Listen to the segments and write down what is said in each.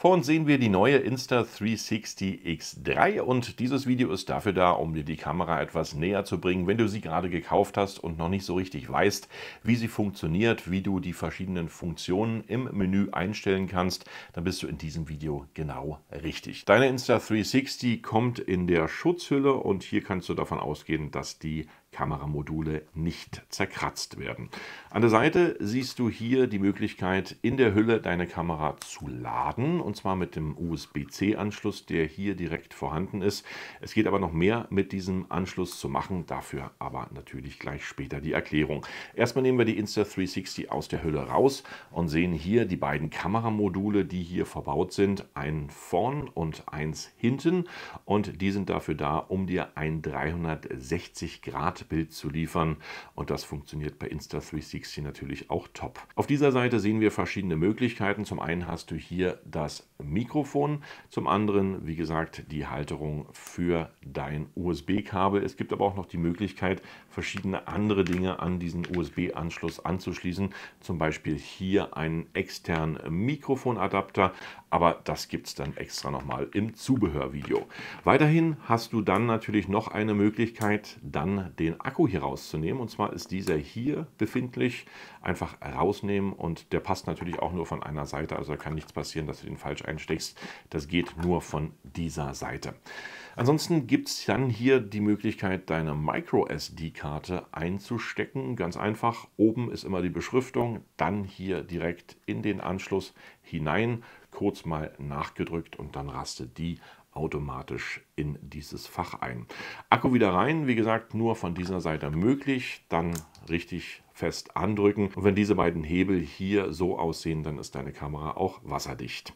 Vor uns sehen wir die neue Insta360 X3 und dieses Video ist dafür da, um dir die Kamera etwas näher zu bringen, wenn du sie gerade gekauft hast und noch nicht so richtig weißt, wie sie funktioniert, wie du die verschiedenen Funktionen im Menü einstellen kannst, dann bist du in diesem Video genau richtig. Deine Insta360 kommt in der Schutzhülle und hier kannst du davon ausgehen, dass die Kameramodule nicht zerkratzt werden. An der Seite siehst du hier die Möglichkeit, in der Hülle deine Kamera zu laden, und zwar mit dem USB-C-Anschluss, der hier direkt vorhanden ist. Es geht aber noch mehr mit diesem Anschluss zu machen, dafür aber natürlich gleich später die Erklärung. Erstmal nehmen wir die Insta360 aus der Hülle raus und sehen hier die beiden Kameramodule, die hier verbaut sind, ein vorn und eins hinten, und die sind dafür da, um dir ein 360 Grad Bild zu liefern. Und das funktioniert bei Insta360 natürlich auch top. Auf dieser Seite sehen wir verschiedene Möglichkeiten. Zum einen hast du hier das Mikrofon, zum anderen, wie gesagt, die Halterung für dein USB-Kabel. Es gibt aber auch noch die Möglichkeit, verschiedene andere Dinge an diesen USB-Anschluss anzuschließen. Zum Beispiel hier einen externen Mikrofonadapter, aber das gibt es dann extra nochmal im Zubehörvideo. Weiterhin hast du dann natürlich noch eine Möglichkeit, dann den Akku hier rauszunehmen. Und zwar ist dieser hier befindlich. Einfach rausnehmen und der passt natürlich auch nur von einer Seite. Also da kann nichts passieren, dass du den falsch einsteckst. Das geht nur von dieser Seite. Ansonsten gibt es dann hier die Möglichkeit, deine Micro-SD-Karte einzustecken. Ganz einfach, oben ist immer die Beschriftung, dann hier direkt in den Anschluss hinein kurz mal nachgedrückt und dann rastet die automatisch in dieses Fach ein. Akku wieder rein, wie gesagt, nur von dieser Seite möglich, dann richtig fest andrücken. Und wenn diese beiden Hebel hier so aussehen, dann ist deine Kamera auch wasserdicht.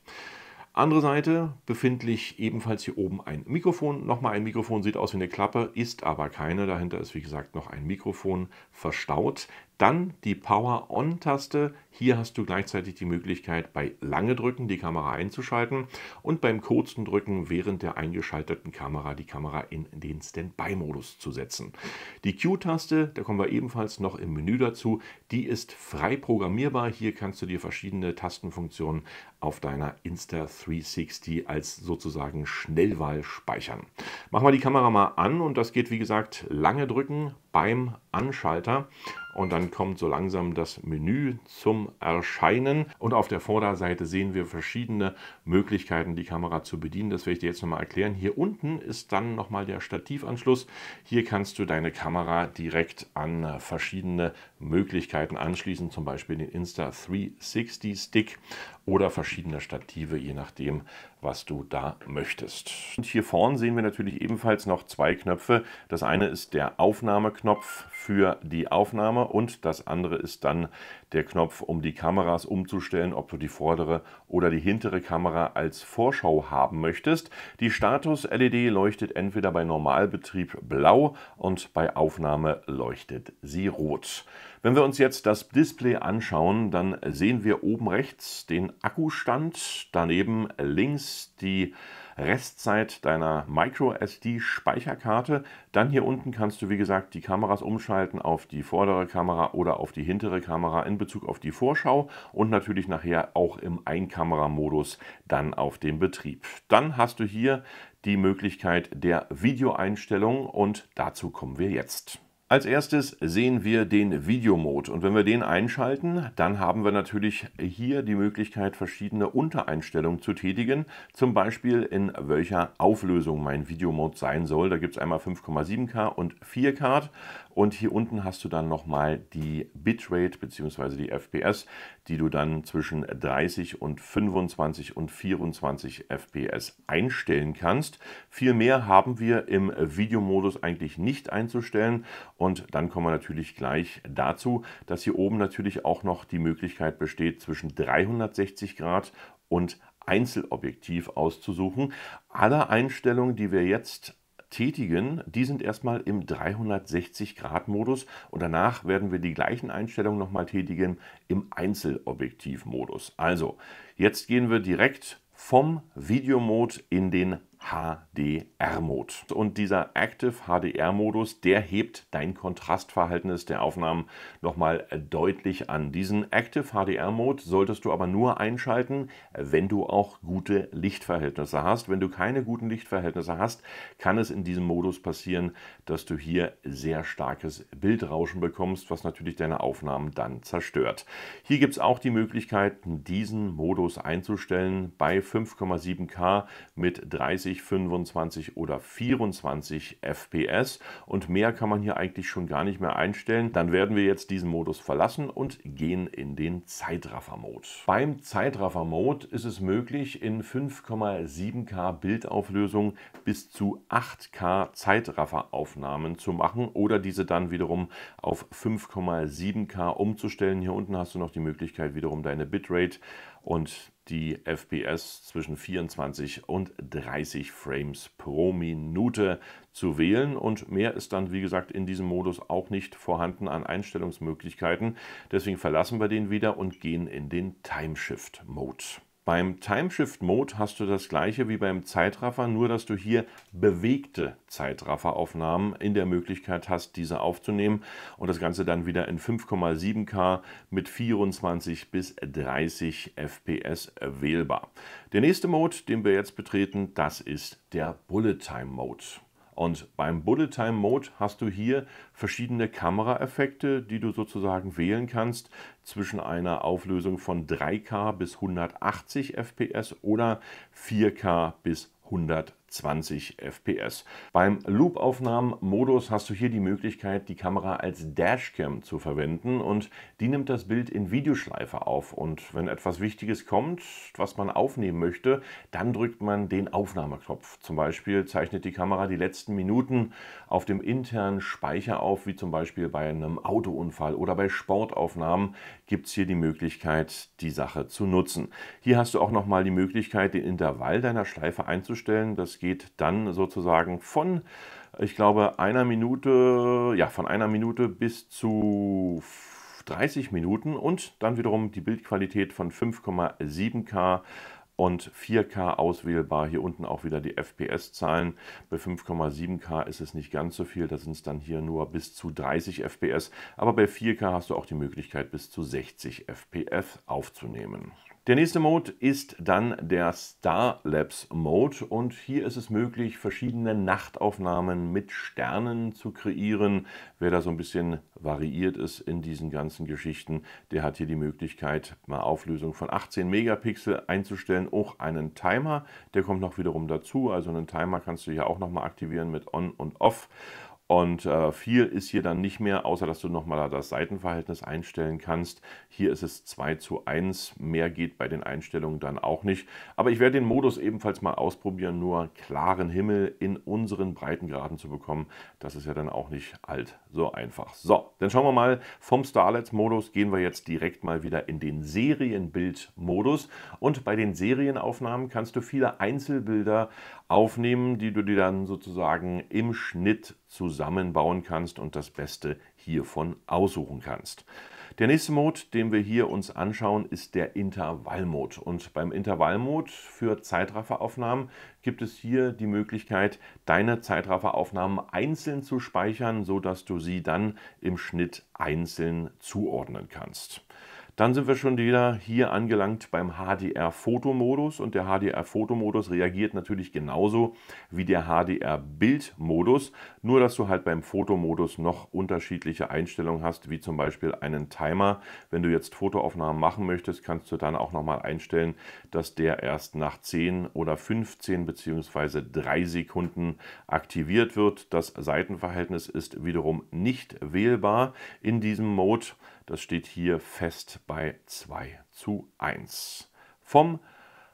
Andere Seite befindlich ebenfalls hier oben ein Mikrofon. Nochmal ein Mikrofon, sieht aus wie eine Klappe, ist aber keine. Dahinter ist wie gesagt noch ein Mikrofon verstaut. Dann die Power-On-Taste. Hier hast du gleichzeitig die Möglichkeit, bei lange Drücken die Kamera einzuschalten und beim kurzen Drücken während der eingeschalteten Kamera die Kamera in den Standby-Modus zu setzen. Die Q-Taste, da kommen wir ebenfalls noch im Menü dazu, die ist frei programmierbar. Hier kannst du dir verschiedene Tastenfunktionen auf deiner Insta360 als sozusagen Schnellwahl speichern. Machen wir die Kamera mal an und das geht wie gesagt lange drücken beim Anschalter und dann kommt so langsam das Menü zum Erscheinen und auf der Vorderseite sehen wir verschiedene Möglichkeiten, die Kamera zu bedienen. Das werde ich dir jetzt nochmal erklären. Hier unten ist dann nochmal der Stativanschluss. Hier kannst du deine Kamera direkt an äh, verschiedene Möglichkeiten anschließen, zum Beispiel den Insta360 Stick oder verschiedene Stative, je nachdem, was du da möchtest. Und hier vorne sehen wir natürlich ebenfalls noch zwei Knöpfe. Das eine ist der Aufnahmeknopf für die Aufnahme und das andere ist dann der Knopf, um die Kameras umzustellen, ob du die vordere oder die hintere Kamera Kamera als Vorschau haben möchtest. Die Status-LED leuchtet entweder bei Normalbetrieb blau und bei Aufnahme leuchtet sie rot. Wenn wir uns jetzt das Display anschauen, dann sehen wir oben rechts den Akkustand, daneben links die Restzeit deiner MicroSD-Speicherkarte. Dann hier unten kannst du, wie gesagt, die Kameras umschalten auf die vordere Kamera oder auf die hintere Kamera in Bezug auf die Vorschau und natürlich nachher auch im Einkameramodus dann auf den Betrieb. Dann hast du hier die Möglichkeit der Videoeinstellung und dazu kommen wir jetzt. Als erstes sehen wir den Videomode und wenn wir den einschalten, dann haben wir natürlich hier die Möglichkeit, verschiedene Untereinstellungen zu tätigen, zum Beispiel in welcher Auflösung mein Videomode sein soll. Da gibt es einmal 5,7K und 4K und hier unten hast du dann nochmal die Bitrate bzw. die FPS, die du dann zwischen 30 und 25 und 24 FPS einstellen kannst. Viel mehr haben wir im Videomodus eigentlich nicht einzustellen und dann kommen wir natürlich gleich dazu, dass hier oben natürlich auch noch die Möglichkeit besteht, zwischen 360 Grad und Einzelobjektiv auszusuchen. Alle Einstellungen, die wir jetzt tätigen, die sind erstmal im 360-Grad-Modus und danach werden wir die gleichen Einstellungen nochmal tätigen im Einzelobjektiv-Modus. Also, jetzt gehen wir direkt vom Videomod in den HDR-Mode. Und dieser Active HDR-Modus, der hebt dein Kontrastverhältnis der Aufnahmen nochmal deutlich an. Diesen Active HDR-Mode solltest du aber nur einschalten, wenn du auch gute Lichtverhältnisse hast. Wenn du keine guten Lichtverhältnisse hast, kann es in diesem Modus passieren, dass du hier sehr starkes Bildrauschen bekommst, was natürlich deine Aufnahmen dann zerstört. Hier gibt es auch die Möglichkeit, diesen Modus einzustellen bei 5,7K mit 30 20, 25 oder 24 FPS und mehr kann man hier eigentlich schon gar nicht mehr einstellen. Dann werden wir jetzt diesen Modus verlassen und gehen in den Zeitraffer-Mode. Beim Zeitraffer-Mode ist es möglich, in 5,7K Bildauflösung bis zu 8K Zeitrafferaufnahmen zu machen oder diese dann wiederum auf 5,7K umzustellen. Hier unten hast du noch die Möglichkeit, wiederum deine Bitrate und die FPS zwischen 24 und 30 Frames pro Minute zu wählen. Und mehr ist dann, wie gesagt, in diesem Modus auch nicht vorhanden an Einstellungsmöglichkeiten. Deswegen verlassen wir den wieder und gehen in den Timeshift-Mode. Beim Timeshift-Mode hast du das gleiche wie beim Zeitraffer, nur dass du hier bewegte Zeitrafferaufnahmen in der Möglichkeit hast, diese aufzunehmen und das Ganze dann wieder in 5,7K mit 24 bis 30 FPS wählbar. Der nächste Mode, den wir jetzt betreten, das ist der Bullet Time Mode. Und beim Bullet Time Mode hast du hier verschiedene Kameraeffekte, die du sozusagen wählen kannst zwischen einer Auflösung von 3K bis 180 FPS oder 4K bis 120. 20 FPS. Beim Loop-Aufnahmen-Modus hast du hier die Möglichkeit, die Kamera als Dashcam zu verwenden und die nimmt das Bild in Videoschleife auf. Und wenn etwas Wichtiges kommt, was man aufnehmen möchte, dann drückt man den Aufnahmeknopf. Zum Beispiel zeichnet die Kamera die letzten Minuten auf dem internen Speicher auf, wie zum Beispiel bei einem Autounfall oder bei Sportaufnahmen gibt es hier die Möglichkeit, die Sache zu nutzen. Hier hast du auch nochmal die Möglichkeit, den Intervall deiner Schleife einzustellen. Das geht dann sozusagen von, ich glaube, einer Minute, ja, von einer Minute bis zu 30 Minuten und dann wiederum die Bildqualität von 5,7K und 4K auswählbar. Hier unten auch wieder die FPS-Zahlen. Bei 5,7K ist es nicht ganz so viel, da sind es dann hier nur bis zu 30 FPS. Aber bei 4K hast du auch die Möglichkeit, bis zu 60 FPS aufzunehmen. Der nächste Mode ist dann der Star Labs Mode und hier ist es möglich, verschiedene Nachtaufnahmen mit Sternen zu kreieren. Wer da so ein bisschen variiert ist in diesen ganzen Geschichten, der hat hier die Möglichkeit, mal Auflösung von 18 Megapixel einzustellen, auch einen Timer, der kommt noch wiederum dazu. Also einen Timer kannst du hier auch nochmal aktivieren mit On und Off und äh, viel ist hier dann nicht mehr, außer dass du nochmal das Seitenverhältnis einstellen kannst. Hier ist es 2 zu 1. Mehr geht bei den Einstellungen dann auch nicht. Aber ich werde den Modus ebenfalls mal ausprobieren, nur klaren Himmel in unseren Breitengraden zu bekommen. Das ist ja dann auch nicht alt so einfach. So, dann schauen wir mal. Vom Starlights-Modus gehen wir jetzt direkt mal wieder in den Serienbild-Modus. Und bei den Serienaufnahmen kannst du viele Einzelbilder aufnehmen, die du dir dann sozusagen im Schnitt zusammenbauen kannst und das Beste hiervon aussuchen kannst. Der nächste Mod, den wir hier uns anschauen, ist der Intervallmod. Und beim Intervallmod für Zeitrafferaufnahmen gibt es hier die Möglichkeit, deine Zeitrafferaufnahmen einzeln zu speichern, sodass du sie dann im Schnitt einzeln zuordnen kannst. Dann sind wir schon wieder hier angelangt beim HDR-Fotomodus und der HDR-Fotomodus reagiert natürlich genauso wie der HDR-Bildmodus, nur dass du halt beim Fotomodus noch unterschiedliche Einstellungen hast, wie zum Beispiel einen Timer. Wenn du jetzt Fotoaufnahmen machen möchtest, kannst du dann auch nochmal einstellen, dass der erst nach 10 oder 15 bzw. 3 Sekunden aktiviert wird. Das Seitenverhältnis ist wiederum nicht wählbar in diesem Mode. Das steht hier fest bei 2 zu 1. Vom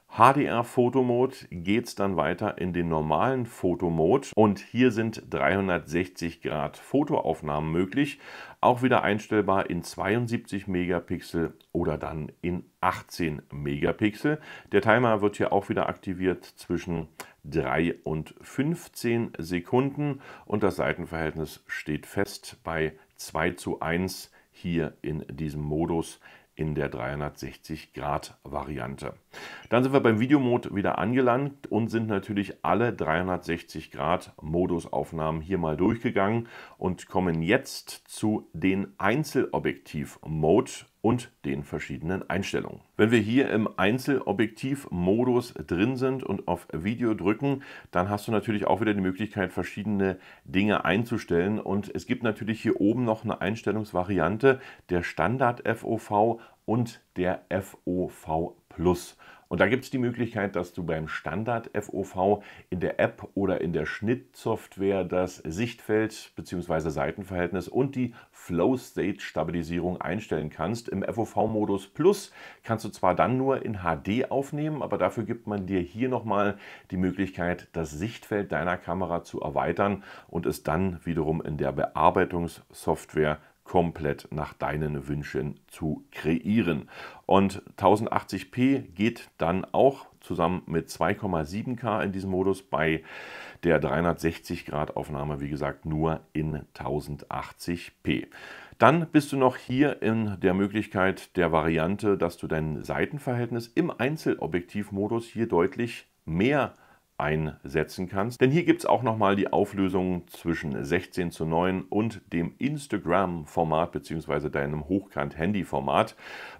HDR-Fotomod geht es dann weiter in den normalen Fotomod und hier sind 360 Grad Fotoaufnahmen möglich, auch wieder einstellbar in 72 Megapixel oder dann in 18 Megapixel. Der Timer wird hier auch wieder aktiviert zwischen 3 und 15 Sekunden und das Seitenverhältnis steht fest bei 2 zu 1 hier in diesem Modus in der 360-Grad-Variante. Dann sind wir beim Videomod wieder angelangt und sind natürlich alle 360 Grad Modusaufnahmen hier mal durchgegangen und kommen jetzt zu den Einzelobjektiv-Mode und den verschiedenen Einstellungen. Wenn wir hier im Einzelobjektiv-Modus drin sind und auf Video drücken, dann hast du natürlich auch wieder die Möglichkeit, verschiedene Dinge einzustellen. Und es gibt natürlich hier oben noch eine Einstellungsvariante der Standard-FOV und der FOV Plus. Und da gibt es die Möglichkeit, dass du beim Standard FOV in der App oder in der Schnittsoftware das Sichtfeld bzw. Seitenverhältnis und die Flow State Stabilisierung einstellen kannst. Im FOV-Modus Plus kannst du zwar dann nur in HD aufnehmen, aber dafür gibt man dir hier nochmal die Möglichkeit, das Sichtfeld deiner Kamera zu erweitern und es dann wiederum in der Bearbeitungssoftware komplett nach deinen Wünschen zu kreieren. Und 1080p geht dann auch zusammen mit 2,7K in diesem Modus bei der 360-Grad-Aufnahme, wie gesagt, nur in 1080p. Dann bist du noch hier in der Möglichkeit der Variante, dass du dein Seitenverhältnis im Einzelobjektivmodus hier deutlich mehr einsetzen kannst. Denn hier gibt es auch nochmal die Auflösung zwischen 16 zu 9 und dem Instagram-Format bzw. deinem Hochkant-Handy-Format.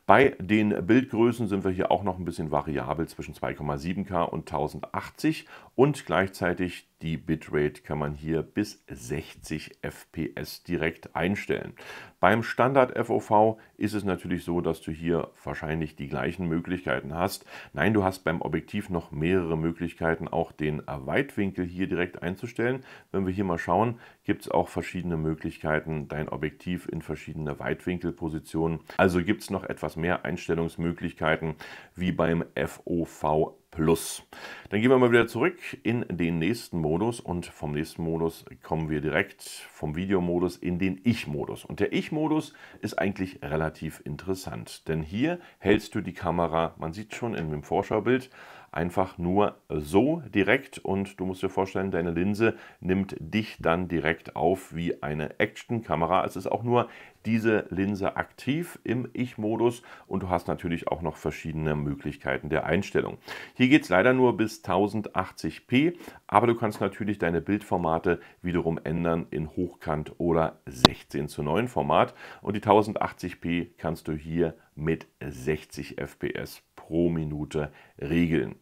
Bei den Bildgrößen sind wir hier auch noch ein bisschen variabel zwischen 2,7K und 1080 und gleichzeitig die Bitrate kann man hier bis 60 FPS direkt einstellen. Beim Standard FOV ist es natürlich so, dass du hier wahrscheinlich die gleichen Möglichkeiten hast. Nein, du hast beim Objektiv noch mehrere Möglichkeiten, auch den Weitwinkel hier direkt einzustellen. Wenn wir hier mal schauen, gibt es auch verschiedene Möglichkeiten, dein Objektiv in verschiedene Weitwinkelpositionen. Also gibt es noch etwas mehr Einstellungsmöglichkeiten wie beim FOV Plus. Dann gehen wir mal wieder zurück in den nächsten Modus und vom nächsten Modus kommen wir direkt vom Videomodus in den Ich-Modus. Und der Ich-Modus ist eigentlich relativ interessant, denn hier hältst du die Kamera, man sieht schon in dem Vorschaubild, einfach nur so direkt und du musst dir vorstellen, deine Linse nimmt dich dann direkt auf wie eine Action-Kamera. Es ist auch nur diese Linse aktiv im Ich-Modus und du hast natürlich auch noch verschiedene Möglichkeiten der Einstellung. Hier geht es leider nur bis 1080p, aber du kannst natürlich deine Bildformate wiederum ändern in Hochkant oder 16 zu 9 Format und die 1080p kannst du hier mit 60 fps pro Minute regeln.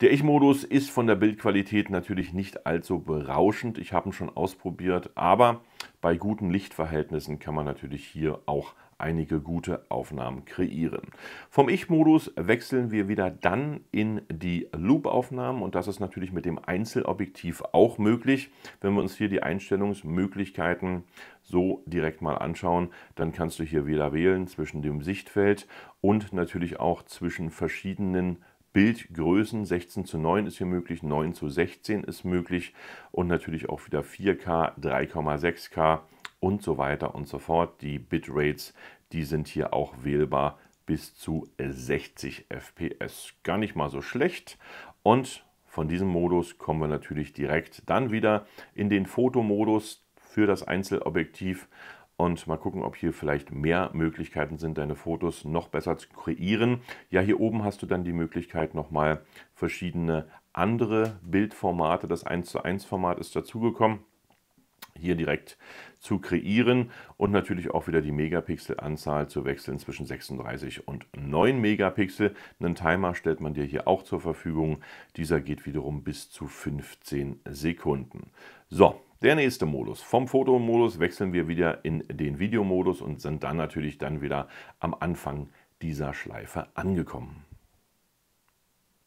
Der Ich-Modus ist von der Bildqualität natürlich nicht allzu berauschend. Ich habe ihn schon ausprobiert, aber bei guten Lichtverhältnissen kann man natürlich hier auch einige gute Aufnahmen kreieren. Vom Ich-Modus wechseln wir wieder dann in die Loop-Aufnahmen und das ist natürlich mit dem Einzelobjektiv auch möglich. Wenn wir uns hier die Einstellungsmöglichkeiten so direkt mal anschauen, dann kannst du hier wieder wählen zwischen dem Sichtfeld und natürlich auch zwischen verschiedenen Bildgrößen. 16 zu 9 ist hier möglich, 9 zu 16 ist möglich und natürlich auch wieder 4K, 3,6K und so weiter und so fort. Die Bitrates, die sind hier auch wählbar bis zu 60 FPS. Gar nicht mal so schlecht. Und von diesem Modus kommen wir natürlich direkt dann wieder in den Fotomodus für das Einzelobjektiv und mal gucken, ob hier vielleicht mehr Möglichkeiten sind, deine Fotos noch besser zu kreieren. Ja, hier oben hast du dann die Möglichkeit, nochmal verschiedene andere Bildformate, das 1 zu 1 Format ist dazugekommen hier direkt zu kreieren und natürlich auch wieder die Megapixelanzahl zu wechseln zwischen 36 und 9 Megapixel. Einen Timer stellt man dir hier auch zur Verfügung. Dieser geht wiederum bis zu 15 Sekunden. So, der nächste Modus. Vom Fotomodus wechseln wir wieder in den Videomodus und sind dann natürlich dann wieder am Anfang dieser Schleife angekommen.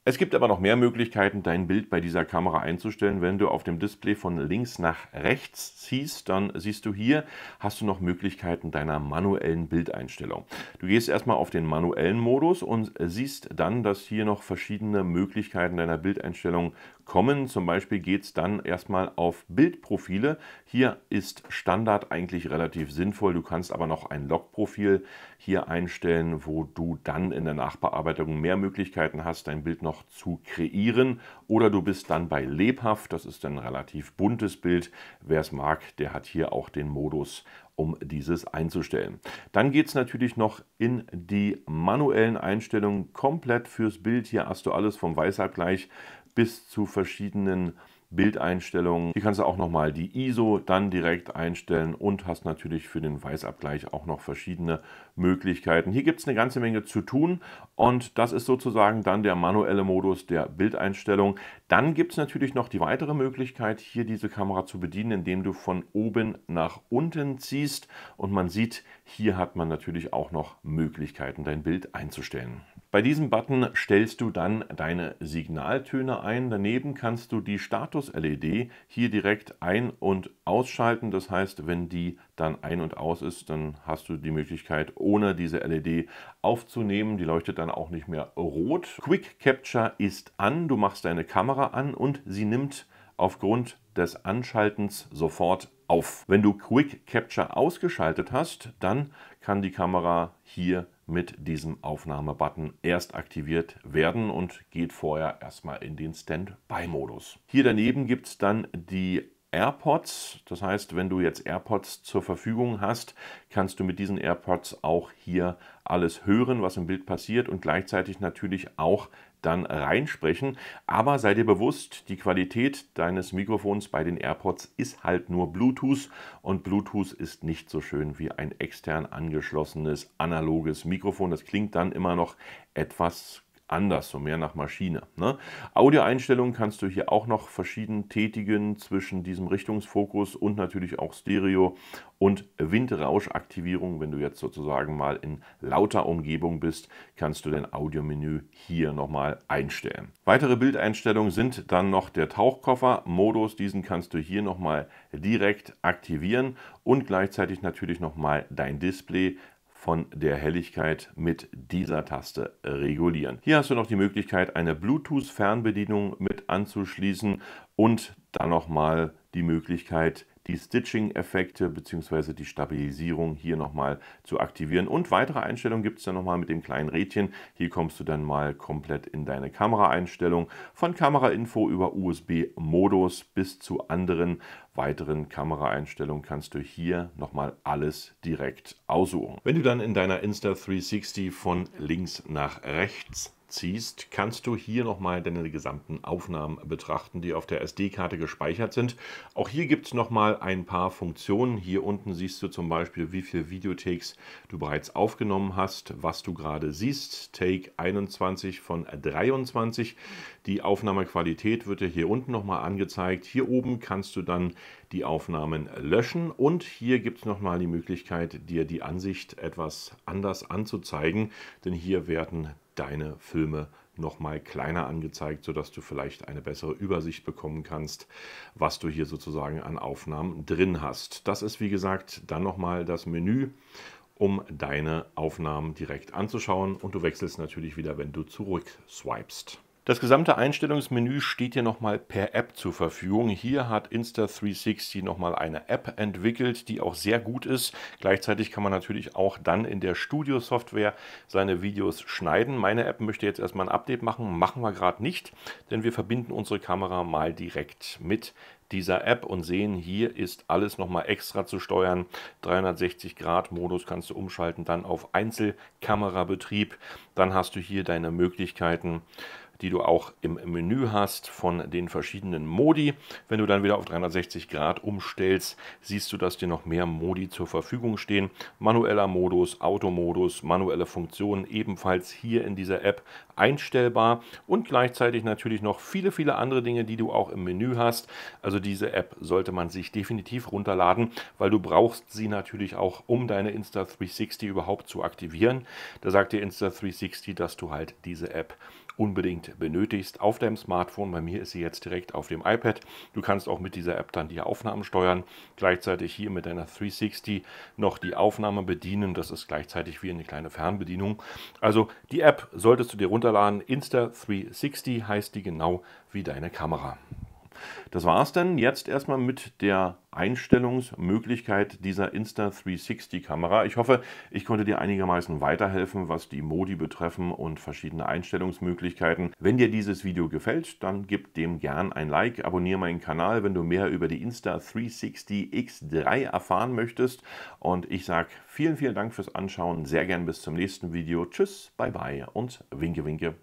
Es gibt aber noch mehr Möglichkeiten, dein Bild bei dieser Kamera einzustellen. Wenn du auf dem Display von links nach rechts ziehst, dann siehst du hier, hast du noch Möglichkeiten deiner manuellen Bildeinstellung. Du gehst erstmal auf den manuellen Modus und siehst dann, dass hier noch verschiedene Möglichkeiten deiner Bildeinstellung kommen. Zum Beispiel geht es dann erstmal auf Bildprofile. Hier ist Standard eigentlich relativ sinnvoll. Du kannst aber noch ein Logprofil hier einstellen, wo du dann in der Nachbearbeitung mehr Möglichkeiten hast, dein Bild noch noch zu kreieren. Oder du bist dann bei lebhaft, das ist ein relativ buntes Bild. Wer es mag, der hat hier auch den Modus um dieses einzustellen. Dann geht es natürlich noch in die manuellen Einstellungen komplett fürs Bild. Hier hast du alles vom Weißabgleich bis zu verschiedenen Bildeinstellungen. Hier kannst du auch nochmal die ISO dann direkt einstellen und hast natürlich für den Weißabgleich auch noch verschiedene Möglichkeiten. Hier gibt es eine ganze Menge zu tun und das ist sozusagen dann der manuelle Modus der Bildeinstellung. Dann gibt es natürlich noch die weitere Möglichkeit, hier diese Kamera zu bedienen, indem du von oben nach unten ziehst und man sieht hier hat man natürlich auch noch Möglichkeiten, dein Bild einzustellen. Bei diesem Button stellst du dann deine Signaltöne ein. Daneben kannst du die Status-LED hier direkt ein- und ausschalten. Das heißt, wenn die dann ein- und aus ist, dann hast du die Möglichkeit, ohne diese LED aufzunehmen. Die leuchtet dann auch nicht mehr rot. Quick Capture ist an. Du machst deine Kamera an und sie nimmt aufgrund des Anschaltens sofort auf. Wenn du Quick Capture ausgeschaltet hast, dann kann die Kamera hier mit diesem Aufnahmebutton erst aktiviert werden und geht vorher erstmal in den Standby-Modus. Hier daneben gibt es dann die AirPods. Das heißt, wenn du jetzt AirPods zur Verfügung hast, kannst du mit diesen AirPods auch hier alles hören, was im Bild passiert und gleichzeitig natürlich auch dann reinsprechen. Aber sei dir bewusst, die Qualität deines Mikrofons bei den AirPods ist halt nur Bluetooth und Bluetooth ist nicht so schön wie ein extern angeschlossenes analoges Mikrofon. Das klingt dann immer noch etwas anders, so mehr nach Maschine. Ne? Audioeinstellungen kannst du hier auch noch verschieden tätigen zwischen diesem Richtungsfokus und natürlich auch Stereo und Windrauschaktivierung. Wenn du jetzt sozusagen mal in lauter Umgebung bist, kannst du dein Audiomenü hier nochmal einstellen. Weitere Bildeinstellungen sind dann noch der Tauchkoffer-Modus. Diesen kannst du hier nochmal direkt aktivieren und gleichzeitig natürlich nochmal dein Display von der Helligkeit mit dieser Taste regulieren. Hier hast du noch die Möglichkeit, eine Bluetooth-Fernbedienung mit anzuschließen und dann nochmal die Möglichkeit, die Stitching-Effekte bzw. die Stabilisierung hier nochmal zu aktivieren. Und weitere Einstellungen gibt es dann nochmal mit dem kleinen Rädchen. Hier kommst du dann mal komplett in deine Kameraeinstellung. Von Kamerainfo über USB-Modus bis zu anderen weiteren Kameraeinstellungen kannst du hier nochmal alles direkt aussuchen. Wenn du dann in deiner Insta360 von links nach rechts ziehst, kannst du hier nochmal deine gesamten Aufnahmen betrachten, die auf der SD-Karte gespeichert sind. Auch hier gibt es nochmal ein paar Funktionen. Hier unten siehst du zum Beispiel, wie viele Videotakes du bereits aufgenommen hast, was du gerade siehst. Take 21 von 23. Die Aufnahmequalität wird dir hier unten nochmal angezeigt. Hier oben kannst du dann die Aufnahmen löschen und hier gibt es nochmal die Möglichkeit, dir die Ansicht etwas anders anzuzeigen, denn hier werden deine Filme nochmal kleiner angezeigt, sodass du vielleicht eine bessere Übersicht bekommen kannst, was du hier sozusagen an Aufnahmen drin hast. Das ist wie gesagt dann nochmal das Menü um deine Aufnahmen direkt anzuschauen und du wechselst natürlich wieder, wenn du zurück swipest. Das gesamte Einstellungsmenü steht hier nochmal per App zur Verfügung. Hier hat Insta360 nochmal eine App entwickelt, die auch sehr gut ist. Gleichzeitig kann man natürlich auch dann in der Studio-Software seine Videos schneiden. Meine App möchte jetzt erstmal ein Update machen, machen wir gerade nicht, denn wir verbinden unsere Kamera mal direkt mit dieser App und sehen, hier ist alles nochmal extra zu steuern. 360 Grad Modus kannst du umschalten, dann auf Einzelkamerabetrieb. Dann hast du hier deine Möglichkeiten, die du auch im Menü hast von den verschiedenen Modi. Wenn du dann wieder auf 360 Grad umstellst, siehst du, dass dir noch mehr Modi zur Verfügung stehen. Manueller Modus, Automodus, manuelle Funktionen ebenfalls hier in dieser App einstellbar und gleichzeitig natürlich noch viele, viele andere Dinge, die du auch im Menü hast. Also diese App sollte man sich definitiv runterladen, weil du brauchst sie natürlich auch, um deine Insta360 überhaupt zu aktivieren. Da sagt dir Insta360, dass du halt diese App unbedingt benötigst auf deinem Smartphone. Bei mir ist sie jetzt direkt auf dem iPad. Du kannst auch mit dieser App dann die Aufnahmen steuern, gleichzeitig hier mit deiner 360 noch die Aufnahme bedienen. Das ist gleichzeitig wie eine kleine Fernbedienung. Also die App solltest du dir runterladen. Insta360 heißt die genau wie deine Kamera. Das war es dann jetzt erstmal mit der Einstellungsmöglichkeit dieser Insta360-Kamera. Ich hoffe, ich konnte dir einigermaßen weiterhelfen, was die Modi betreffen und verschiedene Einstellungsmöglichkeiten. Wenn dir dieses Video gefällt, dann gib dem gern ein Like, abonniere meinen Kanal, wenn du mehr über die Insta360 X3 erfahren möchtest. Und ich sage vielen, vielen Dank fürs Anschauen. Sehr gern bis zum nächsten Video. Tschüss, bye bye und winke, winke.